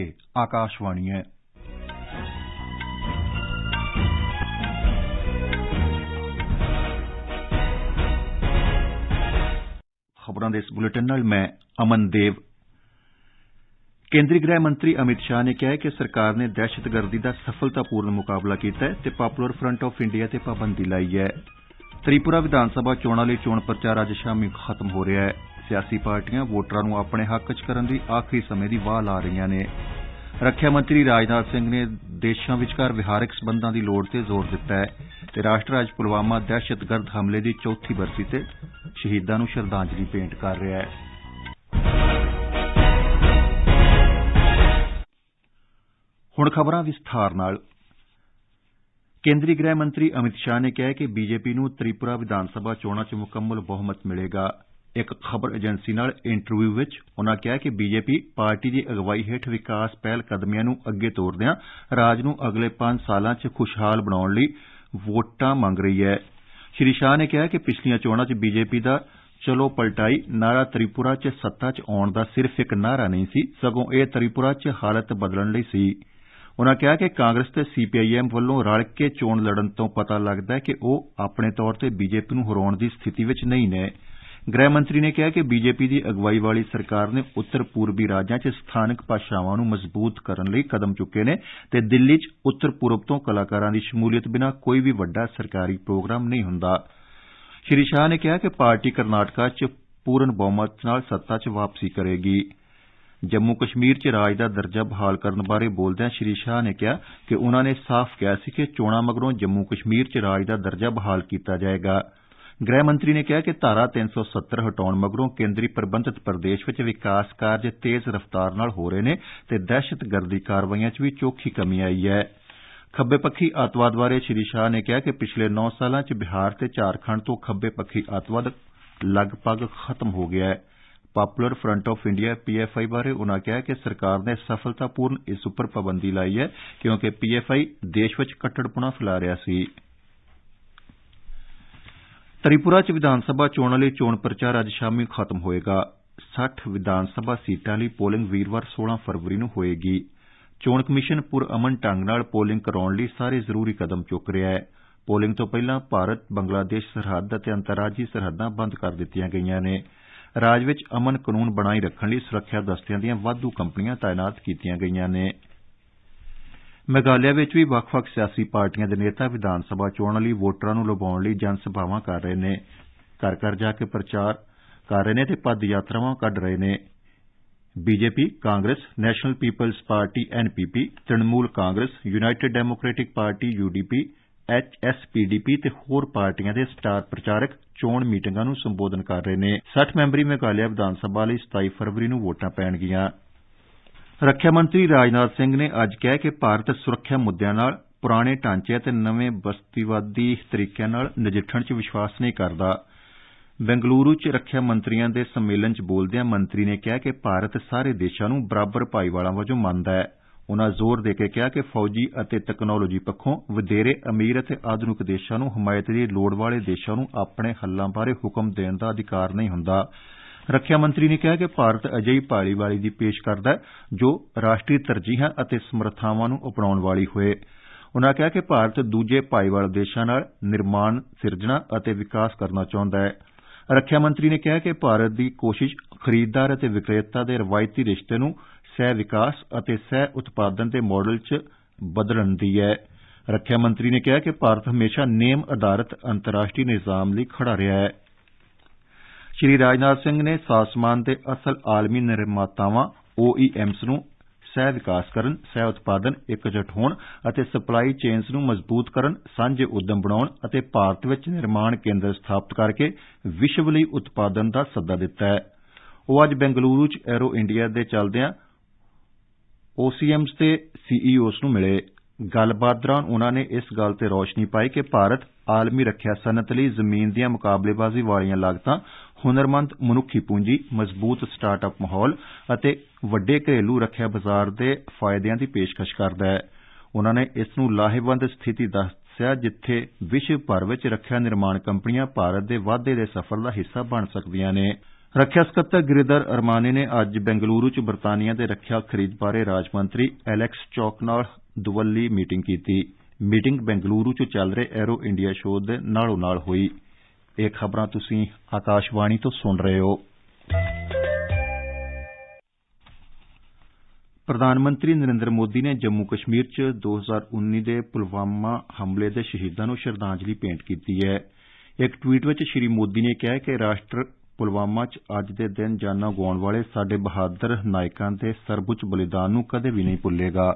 ये ਆਕਾਸ਼ਵਾਣੀ ਹੈ ਖਬਰਾਂ ਦੇ ਇਸ ਬੁਲੇਟਿਨ ਨਾਲ ਮੈਂ ਅਮਨਦੇਵ ਕੇਂਦਰੀ ਗ੍ਰਹਿ ਮੰਤਰੀ ਅਮਿਤ ਸ਼ਾਹ ਨੇ ਕਿਹਾ ਕਿ ਸਰਕਾਰ ਨੇ ਦਹਿਸ਼ਤਗਰਦੀ ਦਾ ਸਫਲਤਾਪੂਰਨ ਮੁਕਾਬਲਾ ਕੀਤਾ ਹੈ ਤੇ ਪਾਪੂਲਰ ਫਰੰਟ ਆਫ ਇੰਡੀਆ ਤੇ ਪਾਬੰਦੀ ਲਾਈ ਹੈ ਤ੍ਰਿਪੁਰਾ ਵਿਧਾਨ ਸਭਾ ਚੋਣਾਂ ਲਈ ਚੋਣ ਪ੍ਰਚਾਰ ਅੱਜ ਸ਼ਾਮੀ ਖਤਮ ਹੋ ਰਿਹਾ ਹੈ ਸਿਆਸੀ ਪਾਰਟੀਆਂ ਵੋਟਰਾਂ ਨੂੰ ਆਪਣੇ ਹੱਕ 'ਚ ਕਰਨ ਦੀ ਆਖਰੀ ਸਮੇਂ ਦੀ ਵਾਹ ਲਾ ਰਹੀਆਂ ਨੇ ਰੱਖਿਆ ਮੰਤਰੀ ਰਾਜਨਾਥ ਸਿੰਘ ਨੇ ਦੇਸ਼ਾਂ ਵਿਚਕਾਰ ਵਿਹਾਰਕ ਸਬੰਧਾਂ ਦੀ ਲੋੜ ਤੇ ਜ਼ੋਰ ਦਿੱਤਾ ਹੈ ਤੇ ਰਾਸ਼ਟਰ ਅੱਜ ਪੁਲਵਾਮਾ ਦਹਿਸ਼ਤਗਰਦ ਹਮਲੇ ਦੀ ਚੌਥੀ ਬਰਸੀ ਤੇ ਸ਼ਹੀਦਾਂ ਨੂੰ ਸ਼ਰਧਾਂਜਲੀ ਭੇਂਟ ਕਰ ਰਿਹਾ ਹੈ ਹੁਣ ਖਬਰਾਂ ਵਿਸਥਾਰ ਨਾਲ ਕੇਂਦਰੀ ਗ੍ਰਹਿ ਮੰਤਰੀ ਅਮਿਤ ਸ਼ਾਹ ਨੇ ਕਿਹਾ ਕਿ ਬੀਜੇਪੀ ਨੂੰ ਤ੍ਰਿਪੁਰਾ ਵਿਧਾਨ ਸਭਾ ਚੋਣਾਂ 'ਚ ਮੁਕੰਮਲ ਬਹੁਮਤ ਮਿਲੇਗਾ ਇੱਕ ਖਬਰ ਏਜੰਸੀ ਨਾਲ ਇੰਟਰਵਿਊ ਵਿੱਚ ਉਨ੍ਹਾਂ ਕਿਹਾ ਕਿ ਬੀਜੇਪੀ ਪਾਰਟੀ ਦੀ ਅਗਵਾਈ ਹੇਠ ਵਿਕਾਸ ਪਹਿਲ ਕਦਮੀਆਂ ਨੂੰ ਅੱਗੇ ਤੋਰਦਿਆਂ ਰਾਜ ਨੂੰ ਅਗਲੇ 5 ਸਾਲਾਂ 'ਚ ਖੁਸ਼ਹਾਲ ਬਣਾਉਣ ਲਈ ਵੋਟਾਂ ਮੰਗ ਰਹੀ ਹੈ ਸ੍ਰੀ ਸ਼ਾਹ ਨੇ ਕਿਹਾ ਕਿ ਪਿਛਲੀਆਂ ਚੋਣਾਂ 'ਚ ਬੀਜੇਪੀ ਦਾ ਚਲੋ ਪਲਟਾਈ ਨਾਰਾ ਤ੍ਰਿਪੁਰਾ 'ਚ ਸੱਤਾ 'ਚ ਆਉਣ ਦਾ ਸਿਰਫ ਇੱਕ ਨਾਰਾ ਨਹੀਂ ਸੀ ਸਗੋਂ ਇਹ ਤ੍ਰਿਪੁਰਾ 'ਚ ਹਾਲਤ ਬਦਲਣ ਲਈ ਸੀ ਉਨ੍ਹਾਂ ਕਿਹਾ ਕਿ ਕਾਂਗਰਸ ਤੇ ਸੀਪੀਆਈਐਮ ਵੱਲੋਂ ਰਲ ਕੇ ਚੋਣ ਲੜਨ ਤੋਂ ਪਤਾ ਲੱਗਦਾ ਹੈ ਕਿ ਉਹ ਆਪਣੇ ਤੌਰ ਤੇ ਬੀਜੇਪੀ ਨੂੰ ਹਰਾਉਣ ਦੀ ਸਥਿਤੀ ਵਿੱਚ ਨਹੀਂ ਨੇ ਗ੍ਰਹਿ ਮੰਤਰੀ ਨੇ ਕਿਹਾ ਕਿ ਬੀਜੇਪੀ ਦੀ ਅਗਵਾਈ ਵਾਲੀ ਸਰਕਾਰ ਨੇ ਉੱਤਰ ਪੂਰਬੀ ਰਾਜਾਂ 'ਚ ਸਥਾਨਕ ਭਾਸ਼ਾਵਾਂ ਨੂੰ ਮਜ਼ਬੂਤ ਕਰਨ ਲਈ ਕਦਮ ਚੁੱਕੇ ਨੇ ਤੇ ਦਿੱਲੀ 'ਚ ਉੱਤਰ ਪੂਰਬ ਤੋਂ ਕਲਾਕਾਰਾਂ ਦੀ ਸ਼ਮੂਲੀਅਤ ਬਿਨਾਂ ਕੋਈ ਵੀ ਵੱਡਾ ਸਰਕਾਰੀ ਪ੍ਰੋਗਰਾਮ ਨਹੀਂ ਹੁੰਦਾ ਸ੍ਰੀ ਸ਼ਾਹ ਨੇ ਕਿਹਾ ਕਿ ਪਾਰਟੀ ਕਰਨਾਟਕਾ 'ਚ ਪੂਰਨ ਬਹੁਮਤ ਨਾਲ ਸੱਤਾ 'ਚ ਵਾਪਸੀ ਕਰੇਗੀ ਜੰਮੂ ਕਸ਼ਮੀਰ 'ਚ ਰਾਜ ਦਾ ਦਰਜਾ ਬਹਾਲ ਕਰਨ ਬਾਰੇ ਬੋਲਦਿਆਂ ਸ੍ਰੀ ਸ਼ਾਹ ਨੇ ਕਿਹਾ ਕਿ ਉਨ੍ਹਾਂ ਨੇ ਸਾਫ਼ ਕਿਹਾ ਸੀ ਕਿ ਚੋਣਾਂ ਮਗਰੋਂ ਜੰਮੂ ਕਸ਼ਮੀਰ 'ਚ ਰਾਜ ਦਾ ਦਰਜਾ ਬਹਾਲ ਕੀਤਾ ਜਾਏਗਾ ਗ੍ਰਹਿ ਮੰਤਰੀ ਨੇ ਕਿਹਾ ਕਿ ਧਾਰਾ 370 ਹਟਾਉਣ ਮਗਰੋਂ ਕੇਂਦਰੀ ਪ੍ਰਬੰਧਿਤ ਪ੍ਰਦੇਸ਼ ਵਿੱਚ ਵਿਕਾਸ ਕਾਰਜ ਤੇਜ਼ ਰਫ਼ਤਾਰ ਨਾਲ ਹੋ ਰਹੇ ਨੇ ਤੇ ਦਹਿਸ਼ਤਗਰਦੀ ਕਾਰਵਾਈਆਂ 'ਚ ਵੀ ਚੋਖੀ ਕਮੀ ਆਈ ਹੈ। ਖੱਬੇ ਪੱਖੀ ਆਤਵਾਦ ਬਾਰੇ ਸ੍ਰੀ ਸ਼ਾਹ ਨੇ ਕਿਹਾ ਕਿ ਪਿਛਲੇ 9 ਸਾਲਾਂ 'ਚ ਬਿਹਾਰ ਤੇ ਝਾਰਖੰਡ ਤੋਂ ਖੱਬੇ ਪੱਖੀ ਆਤਵਾਦ ਲਗਭਗ ਖਤਮ ਹੋ ਗਿਆ ਹੈ। Popular Front of India PFI ਬਾਰੇ ਉਨ੍ਹਾਂ ਕਿਹਾ ਕਿ ਸਰਕਾਰ ਨੇ ਸਫਲਤਾਪੂਰਨ ਇਸ ਉੱਪਰ ਪਾਬੰਦੀ ਲਾਈ ਹੈ ਕਿਉਂਕਿ ਪੀਐਫਆਈ ਦੇਸ਼ ਵਿੱਚ ਕੱਟੜਪੁਣਾ ਫੈਲਾ ਰਿਹਾ ਸੀ। ਤ੍ਰਿਪੁਰਾ ਚ ਵਿਧਾਨ ਸਭਾ ਚੋਣਾਂ ਲਈ ਚੋਣ ਪ੍ਰਚਾਰ ਅੱਜ ਸ਼ਾਮੀ ਖਤਮ ਹੋਏਗਾ 60 ਵਿਧਾਨ ਸਭਾ ਸੀਟਾਂ ਲਈ ਪੋਲਿੰਗ ਵੀਰਵਾਰ 16 ਫਰਵਰੀ ਨੂੰ ਹੋਏਗੀ ਚੋਣ ਕਮਿਸ਼ਨ ਅਮਨ ਢੰਗ ਨਾਲ ਪੋਲਿੰਗ ਕਰਾਉਣ ਲਈ ਸਾਰੇ ਜ਼ਰੂਰੀ ਕਦਮ ਚੁੱਕ ਰਿਹਾ ਹੈ ਪੋਲਿੰਗ ਤੋਂ ਪਹਿਲਾਂ ਭਾਰਤ ਬੰਗਲਾਦੇਸ਼ ਸਰਹੱਦ ਅਤੇ ਅੰਤਰਰਾਜੀ ਸਰਹੱਦਾਂ ਬੰਦ ਕਰ ਦਿੱਤੀਆਂ ਗਈਆਂ ਨੇ ਰਾਜ ਵਿੱਚ ਅਮਨ ਕਾਨੂੰਨ ਬਣਾਈ ਰੱਖਣ ਲਈ ਸੁਰੱਖਿਆ ਦਸਤਿਆਂ ਦੀਆਂ ਵਾਧੂ ਕੰਪਨੀਆਂ ਤਾਇਨਾਤ ਕੀਤੀਆਂ ਗਈਆਂ ਨੇ ਮੇਘਾਲਿਆ ਵਿੱਚ ਵੀ ਵੱਖ-ਵੱਖ ਸਿਆਸੀ ਪਾਰਟੀਆਂ ਦੇ ਨੇਤਾ ਵਿਧਾਨ ਸਭਾ ਚੋਣਾਂ ਲਈ ਵੋਟਰਾਂ ਨੂੰ ਲੁਭਾਉਣ ਲਈ ਜਨ ਸਭਾਵਾਂ ਕਰ ਰਹੇ ਨੇ ਘਰ-ਘਰ ਜਾ ਕੇ ਪ੍ਰਚਾਰ ਕਰ ਰਹੇ ਨੇ ਤੇ ਪਦ ਯਾਤਰਾਵਾਂ ਕੱਢ ਰਹੇ ਨੇ BJP Congress National People's Party NPP Trinamool Congress United Democratic Party UDP HSPDP ਤੇ ਹੋਰ ਪਾਰਟੀਆਂ ਦੇ ਸਟਾਰ ਪ੍ਰਚਾਰਕ ਚੋਣ ਮੀਟਿੰਗਾਂ ਨੂੰ ਸੰਬੋਧਨ ਕਰ ਰਹੇ ਨੇ 60 ਮੈਂਬਰੀ ਮੇਘਾਲਿਆ ਵਿਧਾਨ ਸਭਾ ਲਈ 27 ਫਰਵਰੀ ਨੂੰ ਵੋਟਾਂ ਪੈਣਗੀਆਂ ਰੱਖਿਆ ਮੰਤਰੀ ਰਾਜਨਾਥ ਸਿੰਘ ਨੇ ਅੱਜ ਕਿਹਾ ਕਿ ਭਾਰਤ ਸੁਰੱਖਿਆ ਮੁੱਦਿਆਂ ਨਾਲ ਪੁਰਾਣੇ ਢਾਂਚੇ ਅਤੇ ਨਵੇਂ ਬਸਤੀਵਾਦੀ ਤਰੀਕਿਆਂ ਨਾਲ ਨਜਿੱਠਣ 'ਚ ਵਿਸ਼ਵਾਸ ਨਹੀਂ ਕਰਦਾ ਬੰਗਲੁਰੂ 'ਚ ਰੱਖਿਆ ਮੰਤਰੀਆਂ ਦੇ ਸੰਮੇਲਨ 'ਚ ਬੋਲਦਿਆਂ ਮੰਤਰੀ ਨੇ ਕਿਹਾ ਕਿ ਭਾਰਤ ਸਾਰੇ ਦੇਸ਼ਾਂ ਨੂੰ ਬਰਾਬਰ ਭਾਈਵਾਲਾਂ ਵਜੋਂ ਮੰਨਦਾ ਹੈ ਉਨ੍ਹਾਂ ਜ਼ੋਰ ਦੇ ਕੇ ਕਿਹਾ ਕਿ ਫੌਜੀ ਅਤੇ ਟੈਕਨੋਲੋਜੀ ਪੱਖੋਂ ਵਧੇਰੇ ਅਮੀਰ ਅਤੇ ਆਧੁਨਿਕ ਦੇਸ਼ਾਂ ਨੂੰ ਹਮਾਇਤ ਦੀ ਲੋੜ ਵਾਲੇ ਦੇਸ਼ਾਂ ਨੂੰ ਆਪਣੇ ਹੱਲਾਂ ਬਾਰੇ ਹੁਕਮ ਦੇਣ ਦਾ ਅਧਿਕਾਰ ਨਹੀਂ ਹੁੰਦਾ ਰੱਖਿਆ ਮੰਤਰੀ ਨੇ ਕਿਹਾ ਕਿ ਭਾਰਤ ਅਜਿਹੀ ਵਾਲੀ ਦੀ ਪੇਸ਼ ਕਰਦਾ ਹੈ ਜੋ ਰਾਸ਼ਟਰੀ ਤਰਜੀਹਾਂ ਅਤੇ ਸਮਰੱਥਾਵਾਂ ਨੂੰ ਅਪਣਾਉਣ ਵਾਲੀ ਹੋਵੇ ਉਨ੍ਹਾਂ ਕਿਹਾ ਕਿ ਭਾਰਤ ਦੂਜੇ ਭਾਈਵਾਲ ਦੇਸ਼ਾਂ ਨਾਲ ਨਿਰਮਾਣ ਸਿਰਜਣਾ ਅਤੇ ਵਿਕਾਸ ਕਰਨਾ ਚਾਹੁੰਦਾ ਹੈ ਰੱਖਿਆ ਮੰਤਰੀ ਨੇ ਕਿਹਾ ਕਿ ਭਾਰਤ ਦੀ ਕੋਸ਼ਿਸ਼ ਖਰੀਦਦਾਰ ਅਤੇ ਵਿਕਰੇਤਾ ਦੇ ਰਵਾਇਤੀ ਰਿਸ਼ਤੇ ਨੂੰ ਸਹਿ ਵਿਕਾਸ ਅਤੇ ਸਹਿ ਉਤਪਾਦਨ ਦੇ ਮਾਡਲ 'ਚ ਬਦਲਣ ਦੀ ਹੈ ਰੱਖਿਆ ਮੰਤਰੀ ਨੇ ਕਿਹਾ ਕਿ ਭਾਰਤ ਹਮੇਸ਼ਾ ਨੇਮ ਅਧਾਰਿਤ ਅੰਤਰਰਾਸ਼ਟਰੀ ਨਿਜ਼ਾਮ ਲਈ ਖੜਾ ਰਿਹਾ ਹੈ ਸ੍ਰੀ ਰਾਜਨਾਥ ਸਿੰਘ ਨੇ ਸਾਸਮਾਨ ਤੇ ਅਸਲ ਆਲਮੀ ਨਿਰਮਾਤਾਵਾਂ OEMs ਨੂੰ ਸਹਿ ਵਿਕਾਸ ਕਰਨ ਸਹਿ ਉਤਪਾਦਨ ਇਕਜੁੱਟ ਹੋਣ ਅਤੇ ਸਪਲਾਈ ਚੇਨਸ ਨੂੰ ਮਜ਼ਬੂਤ ਕਰਨ ਸਾਂਝੇ ਉਦਮ ਬਣਾਉਣ ਅਤੇ ਭਾਰਤ ਵਿੱਚ ਨਿਰਮਾਣ ਕੇਂਦਰ ਸਥਾਪਿਤ ਕਰਕੇ ਵਿਸ਼ਵ ਲਈ ਉਤਪਾਦਨ ਦਾ ਸੱਦਾ ਦਿੱਤਾ ਹੈ ਉਹ ਅੱਜ ਬੈਂਗਲੁਰੂ 'ਚ ਐਰੋ ਇੰਡੀਆ ਦੇ ਚੱਲਦਿਆਂ OEMs ਦੇ CEOs ਨੂੰ ਮਿਲੇ ਗੱਲਬਾਤ ਦੌਰਾਨ ਉਨ੍ਹਾਂ ਨੇ ਇਸ ਗੱਲ ਤੇ ਰੋਸ਼ਨੀ ਪਾਈ ਕਿ ਭਾਰਤ ਆਲਮੀ ਰੱਖਿਆ ਸਨਅਤ ਲਈ ਜ਼ਮੀਨ ਦੀਆਂ ਮੁਕਾਬਲੇਬਾਜ਼ੀ ਵਾਲੀਆਂ ਲਾਗਤਾਂ ਹੁਨਰਮੰਦ ਮਨੁੱਖੀ ਪੂੰਜੀ ਮਜ਼ਬੂਤ ਸਟਾਰਟ-ਅਪ ਮਾਹੌਲ ਅਤੇ ਵੱਡੇ ਘਰੇਲੂ ਰੱਖਿਆ ਬਾਜ਼ਾਰ ਦੇ ਫਾਇਦਿਆਂ ਦੀ ਪੇਸ਼ਕਸ਼ ਕਰਦਾ ਹੈ ਉਨ੍ਹਾਂ ਨੇ ਇਸ ਨੂੰ ਲਾਹੇਵੰਦ ਸਥਿਤੀ ਦੱਸਿਆ ਜਿੱਥੇ ਵਿਸ਼ਵ ਭਰ ਵਿੱਚ ਰੱਖਿਆ ਨਿਰਮਾਣ ਕੰਪਨੀਆਂ ਭਾਰਤ ਦੇ ਵਾਧੇ ਦੇ ਸਫ਼ਰ ਦਾ ਹਿੱਸਾ ਬਣ ਸਕਦੀਆਂ ਨੇ ਰੱਖਿਆ ਸਕੱਤਰ ਗ੍ਰਿਦਰ ਅਰਮਾਨੇ ਨੇ ਅੱਜ ਬੰਗਲੁਰੂ 'ਚ ਬਰਤਾਨੀਆ ਦੇ ਰੱਖਿਆ ਖਰੀਦ ਬਾਰੇ ਰਾਜ ਮੰਤਰੀ ਐਲੈਕਸ ਚੌਕ ਨਾਲ ਦੁਵੱਲੀ ਮੀਟਿੰਗ ਕੀਤੀ ਮੀਟਿੰਗ ਬੈਂਗਲੁਰੂ 'ਚ ਚੱਲ ਰਹੇ ਐਰੋ ਇੰਡੀਆ ਸ਼ੋਅ ਦੇ ਨਾਲੋਂ ਨਾਲ ਹੋਈ ਇਹ ਖਬਰਾਂ ਤੁਸੀਂ ਆਕਾਸ਼ਵਾਣੀ ਤੋਂ ਸੁਣ ਰਹੇ ਹੋ ਪ੍ਰਧਾਨ ਮੰਤਰੀ ਨਰਿੰਦਰ ਮੋਦੀ ਨੇ ਜੰਮੂ ਕਸ਼ਮੀਰ 'ਚ 2019 ਦੇ ਪੁਲਵਾਮਾ ਹਮਲੇ ਦੇ ਸ਼ਹੀਦਾਂ ਨੂੰ ਸ਼ਰਧਾਂਜਲੀ ਭੇਂਟ ਕੀਤੀ ਹੈ ਇੱਕ ਟਵੀਟ ਵਿੱਚ ਸ਼੍ਰੀ ਮੋਦੀ ਨੇ ਕਿਹਾ ਕਿ ਰਾਸ਼ਟਰ ਪੁਲਵਾਮਾ 'ਚ ਅੱਜ ਦੇ ਦਿਨ ਜਾਨਾਂ ਗਵਾਉਣ ਵਾਲੇ ਸਾਡੇ ਬਹਾਦਰ ਨਾਇਕਾਂ ਦੇ ਸਰਬਉੱਚ ਬਲੀਦਾਨ ਨੂੰ ਕਦੇ ਵੀ ਨਹੀਂ ਭੁੱਲੇਗਾ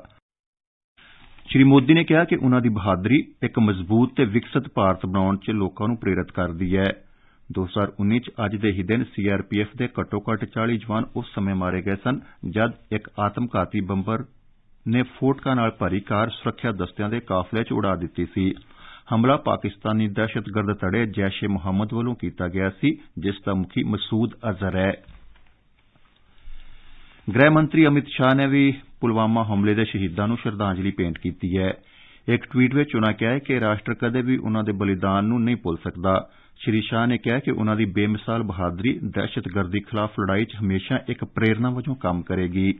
ਸ੍ਰੀ ਮੋਦੀ ਨੇ ਕਿਹਾ ਕਿ ਉਨ੍ਹਾਂ ਦੀ ਬਹਾਦਰੀ ਇੱਕ ਮਜ਼ਬੂਤ ਤੇ ਵਿਕਸਤ ਭਾਰਤ ਬਣਾਉਣ 'ਚ ਲੋਕਾਂ ਨੂੰ ਪ੍ਰੇਰਿਤ ਕਰਦੀ ਹੈ 2019 'ਚ ਅੱਜ ਦੇ ਹੀ ਦਿਨ ਸੀਆਰਪੀਐਫ ਦੇ ਘੱਟੋ-ਘੱਟ 40 ਜਵਾਨ ਉਸ ਸਮੇਂ ਮਾਰੇ ਗਏ ਸਨ ਜਦ ਇੱਕ ਆਤਮਘਾਤੀ ਬੰਬਰ ਨੇ ਫੋਟਕਾਂ ਨਾਲ ਭਰੀ ਕਾਰ ਸੁਰੱਖਿਆ ਦਸਤਿਆਂ ਦੇ ਕਾਫਲੇ 'ਚ ਉਡਾ ਦਿੱਤੀ ਸੀ ਹਮਲਾ ਪਾਕਿਸਤਾਨੀ ਦਹਿਸ਼ਤਗਰਦ ਧੜੇ ਜੈਸ਼ ਏ ਮੁਹੰਮਦ ਵੱਲੋਂ ਕੀਤਾ ਗਿਆ ਸੀ ਜਿਸ ਦਾ ਮੁਖੀ ਮਸੂਦ ਅਜ਼ਹਰ ਹੈ ਗ੍ਰਹਿ ਮੰਤਰੀ ਅਮਿਤ ਸ਼ਾਹ ਨੇ ਵੀ ਪੁਲਵਾਮਾ ਹਮਲੇ ਦੇ ਸ਼ਹੀਦਾਂ ਨੂੰ ਸ਼ਰਧਾਂਜਲੀ ਭੇਂਟ ਕੀਤੀ ਹੈ ਇੱਕ ਟਵੀਟ ਵਿੱਚ ਉਨ੍ਹਾਂ ਕਿਹਾ ਕਿ ਰਾਸ਼ਟਰ ਕਦੇ ਵੀ ਉਨ੍ਹਾਂ ਦੇ ਬਲੀਦਾਨ ਨੂੰ ਨਹੀਂ ਭੁੱਲ ਸਕਦਾ ਸ੍ਰੀ ਸ਼ਾਹ ਨੇ ਕਿਹਾ ਕਿ ਉਨ੍ਹਾਂ ਦੀ ਬੇਮਿਸਾਲ ਬਹਾਦਰੀ ਦਹਿਸ਼ਤਗਰਦੀ ਖਿਲਾਫ ਲੜਾਈ 'ਚ ਹਮੇਸ਼ਾ ਇੱਕ ਪ੍ਰੇਰਣਾ ਵਜੋਂ ਕੰਮ ਕਰੇਗੀ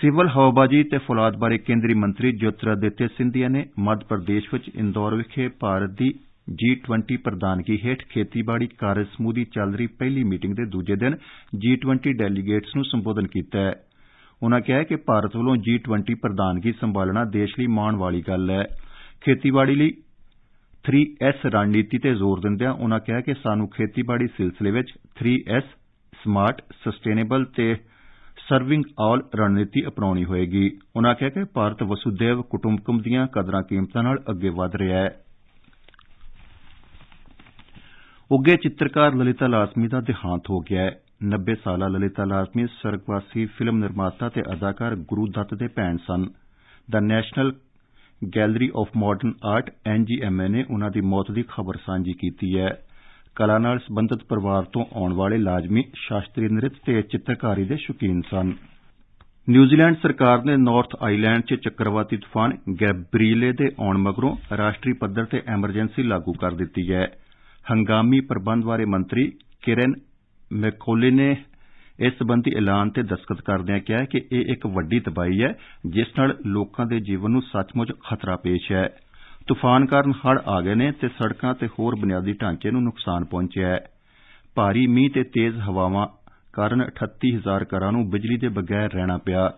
ਸਿਵਲ ਹਵਾਬਾਜੀ ਤੇ ਫੌਲਾਦ ਬਾਰੇ ਕੇਂਦਰੀ ਮੰਤਰੀ ਜੋਤਿਰਾਦਿੱਤਿਆ ਸਿੰਧੀਆ ਨੇ ਮੱਧ ਪ੍ਰਦੇਸ਼ ਵਿੱਚ ਇੰਦੌਰ ਵਿਖੇ ਭਾਰਤ ਦੀ ਜੀ20 ਪ੍ਰਧਾਨਗੀ ਹੇਠ ਖੇਤੀਬਾੜੀ ਕਾਰਜ ਸਮੂਹ ਦੀ ਚੱਲ ਰਹੀ ਪਹਿਲੀ ਮੀਟਿੰਗ ਦੇ ਦੂਜੇ ਦਿਨ ਜੀ20 ਡੈਲੀਗੇਟਸ ਨੂੰ ਸੰਬੋਧਨ ਕੀਤਾ ਹੈ ਉਨ੍ਹਾਂ ਕਿਹਾ ਕਿ ਭਾਰਤ ਵੱਲੋਂ ਜੀ20 ਪ੍ਰਧਾਨਗੀ ਸੰਭਾਲਣਾ ਦੇਸ਼ ਲਈ ਮਾਣ ਵਾਲੀ ਗੱਲ ਹੈ ਖੇਤੀਬਾੜੀ ਲਈ 3S ਰਣਨੀਤੀ ਤੇ ਜ਼ੋਰ ਦਿੰਦਿਆਂ ਉਨ੍ਹਾਂ ਕਿਹਾ ਕਿ ਸਾਨੂੰ ਖੇਤੀਬਾੜੀ ਸਿਲਸਿਲੇ ਵਿੱਚ 3S ਸਮਾਰਟ ਸਸਟੇਨੇਬਲ ਤੇ ਸਰਵਿੰਗ ਆਲ ਰਣਨੀਤੀ ਅਪਣਾਉਣੀ ਹੋਏਗੀ ਉਨ੍ਹਾਂ ਕਿਹਾ ਕਿ ਭਾਰਤ ਵਸੂਦੇਵ ਕੁਟੁੰਬਕਮ ਦੀਆਂ ਕਦਰਾਂ ਕੀਮਤਾਂ ਨਾਲ ਅੱਗੇ ਵਧ ਰਿਹਾ ਹੈ ਉੱਗੇ ਚਿੱਤਰਕਾਰ ਲਲਿਤਾ ਲਾਜ਼ਮੀ ਦਾ ਦਿਹਾਂਤ ਹੋ ਗਿਆ ਹੈ 90 ਸਾਲਾ ਲਲਿਤਾ ਲਾਜ਼ਮੀ ਸਰਗਵਾਸੀ ਫਿਲਮ ਨਿਰਮਾਤਾ ਤੇ ਅਦਾਕਾਰ ਗੁਰੂ ਦੱਤ ਦੇ ਭੈਣ ਸਨ ਦਾ National Gallery of Modern Art NGMA ਨੇ ਉਹਨਾਂ ਦੀ ਮੌਤ ਦੀ ਖਬਰ ਸਾਂਝੀ ਕੀਤੀ ਹੈ ਕਲਾ ਨਾਲ ਸੰਬੰਧਿਤ ਪਰਿਵਾਰ ਤੋਂ ਆਉਣ ਵਾਲੇ ਲਾਜ਼ਮੀ ਸ਼ਾਸਤਰੀ ਨ੍ਰਿਤ ਤੇ ਚਿੱਤਰਕਾਰੀ ਦੇ ਸ਼ੁਕੀਨ ਸਨ ਨਿਊਜ਼ੀਲੈਂਡ ਸਰਕਾਰ ਨੇ ਨਾਰਥ ਆਈਲੈਂਡ 'ਚ ਚੱਕਰਵਾਤੀ ਤੂਫਾਨ ਗੈਬਰੀਲੇ ਦੇ ਆਉਣ ਮਗਰੋਂ ਰਾਸ਼ਟਰੀ ਪੱਧਰ ਤੇ ਐਮਰਜੈਂਸੀ ਲਾਗੂ ਕਰ ਦਿੱਤੀ ਹੈ ਹੰਗਾਮੀ ਪ੍ਰਬੰਧ ਬਾਰੇ ਮੰਤਰੀ ਕਿਰਨ ਮੈਕੋਲੀ ਨੇ ਇਸ ਸਬੰਧੀ ਐਲਾਨ ਤੇ ਦਸਤਖਤ ਕਰਦਿਆਂ ਕਿਹਾ ਕਿ ਇਹ ਇੱਕ ਵੱਡੀ ਤਬਾਹੀ ਹੈ ਜਿਸ ਨਾਲ ਲੋਕਾਂ ਦੇ ਜੀਵਨ ਨੂੰ ਸੱਚਮੁੱਚ ਖਤਰਾ ਪੇਸ਼ ਹੈ ਤੂਫਾਨ ਕਾਰਨ ਹੜ੍ਹ ਆ ਗਏ ਨੇ ਤੇ ਸੜਕਾਂ ਤੇ ਹੋਰ ਬੁਨਿਆਦੀ ਢਾਂਚੇ ਨੂੰ ਨੁਕਸਾਨ ਪਹੁੰਚਿਆ ਹੈ ਭਾਰੀ ਮੀਂਹ ਤੇ ਤੇਜ਼ ਹਵਾਵਾਂ ਕਾਰਨ 38000 ਘਰਾਂ ਨੂੰ ਬਿਜਲੀ ਦੇ ਬਗੈਰ ਰਹਿਣਾ ਪਿਆ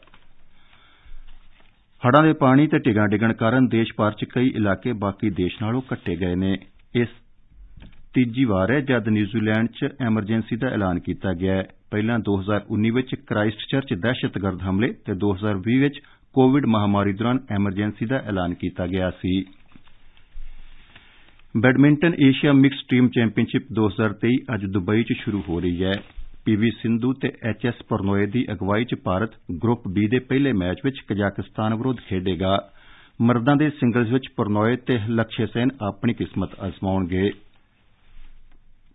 ਹੜ੍ਹਾਂ ਦੇ ਪਾਣੀ ਤੇ ਟਿਗਾ ਡਿਗਣ ਕਾਰਨ ਦੇਸ਼ ਭਰ 'ਚ ਕਈ ਇਲਾਕੇ ਬਾਕੀ ਦੇਸ਼ ਨਾਲੋਂ ਕੱਟੇ ਗਏ ਨੇ ਇਸ ਤੀਜੀ ਵਾਰ ਹੈ ਜਦ ਨਿਊਜ਼ੀਲੈਂਡ 'ਚ ਐਮਰਜੈਂਸੀ ਦਾ ਐਲਾਨ ਕੀਤਾ ਗਿਆ ਹੈ ਪਹਿਲਾਂ 2019 ਵਿੱਚ ਕ੍ਰਾਈਸਟ ਚਰਚ ਦਹਿਸ਼ਤਗਰਦ ਹਮਲੇ ਤੇ 2020 ਵਿੱਚ ਕੋਵਿਡ ਮਹਾਮਾਰੀ ਦੌਰਾਨ ਐਮਰਜੈਂਸੀ ਦਾ ਐਲਾਨ ਕੀਤਾ ਗਿਆ ਸੀ badminton Asia mix team championship 2023 ਅੱਜ ਦੁਬਈ 'ਚ ਸ਼ੁਰੂ ਹੋ ਰਹੀ ਹੈ ਪੀਵੀ ਸਿੰਧੂ ਤੇ ਐਚਐਸ ਪਰਨੋਏ ਦੀ ਅਗਵਾਈ 'ਚ ਭਾਰਤ ਗਰੁੱਪ ਬੀ ਦੇ ਪਹਿਲੇ ਮੈਚ ਵਿੱਚ ਕਜ਼ਾਕਿਸਤਾਨ ਵਿਰੁੱਧ ਖੇਡੇਗਾ ਮਰਦਾਂ ਦੇ ਸਿੰਗਲਜ਼ ਵਿੱਚ ਪਰਨੋਏ ਤੇ ਲਖਸ਼ੇ ਸੈਨ ਆਪਣੀ ਕਿਸਮਤ ਅਜ਼ਮਾਉਣਗੇ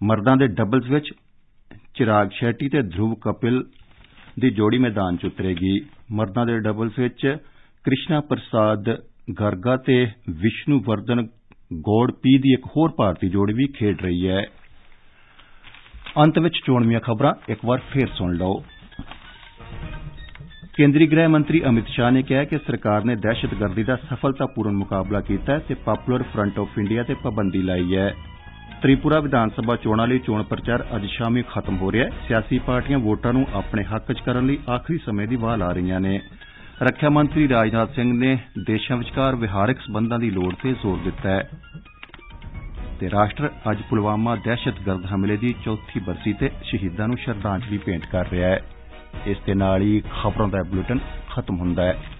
ਮਰਦਾਂ ਦੇ ਡਬਲਸ ਵਿੱਚ ਚਿਰਾਗ ਸ਼ੈਟੀ ਤੇ ਧਰੂਵ ਕਪਿਲ ਦੀ ਜੋੜੀ ਮੈਦਾਨ 'ਚ ਉਤਰੇਗੀ ਮਰਦਾਂ ਦੇ ਡਬਲਸ ਵਿੱਚ ਕ੍ਰਿਸ਼ਨਾ ਪ੍ਰਸਾਦ ਗਰਗਾ ਤੇ ਵਿਸ਼ਨੂ ਵਰਧਨ ਗੋੜਪੀ ਦੀ ਇੱਕ ਹੋਰ ਭਾਰਤੀ ਜੋੜੀ ਵੀ ਖੇਡ ਰਹੀ ਹੈ ਅੰਤ ਵਿੱਚ ਚੋਣਵੀਆਂ ਖਬਰਾਂ ਇੱਕ ਵਾਰ ਫੇਰ ਸੁਣ ਲਓ ਕੇਂਦਰੀ ਗ੍ਰਹਿ ਮੰਤਰੀ ਅਮਿਤ ਸ਼ਾਹ ਨੇ ਕਿਹਾ ਕਿ ਸਰਕਾਰ ਨੇ ਦਹਿਸ਼ਤਗਰਦੀ ਦਾ ਸਫਲਤਾਪੂਰਨ ਮੁਕਾਬਲਾ ਕੀਤਾ ਹੈ ਤੇ ਪਾਪੂਲਰ ਫਰੰਟ ਆਫ ਇੰਡੀਆ ਤੇ ਪਾਬੰਦੀ ਲਾਈ ਹੈ ਤ੍ਰਿਪੁਰਾ ਵਿਧਾਨ ਸਭਾ ਚੋਣਾਂ ਲਈ ਚੋਣ ਪ੍ਰਚਾਰ ਅੱਜ ਸ਼ਾਮੀ ਖਤਮ ਹੋ ਰਿਹਾ ਹੈ ਸਿਆਸੀ ਪਾਰਟੀਆਂ ਵੋਟਾਂ ਨੂੰ ਆਪਣੇ ਹੱਕ 'ਚ ਕਰਨ ਲਈ ਆਖਰੀ ਸਮੇਂ ਦੀ ਵਾਹ ਲਾ ਰਹੀਆਂ ਨੇ ਰੱਖਿਆ ਮੰਤਰੀ ਰਾਜਨਾਥ ਸਿੰਘ ਨੇ ਦੇਸ਼ਾਂ ਵਿਚਕਾਰ ਵਿਹਾਰਕ ਸਬੰਧਾਂ ਦੀ ਲੋੜ ਤੇ ਜ਼ੋਰ ਦਿੱਤਾ ਹੈ ਤੇ ਰਾਸ਼ਟਰ ਅੱਜ ਪੁਲਵਾਮਾ ਦਹਿਸ਼ਤਗਰਦ ਹਮਲੇ ਦੀ ਚੌਥੀ ਬਰਸੀ ਤੇ ਸ਼ਹੀਦਾਂ ਨੂੰ ਸ਼ਰਧਾਂਜਲੀ ਭੇਂਟ ਕਰ ਰਿਹਾ ਹੈ ਇਸ ਦੇ ਨਾਲ ਹੀ ਖਬਰਾਂ ਦਾ ਬੁਲੇਟਿਨ ਖਤਮ ਹੁੰਦਾ ਹੈ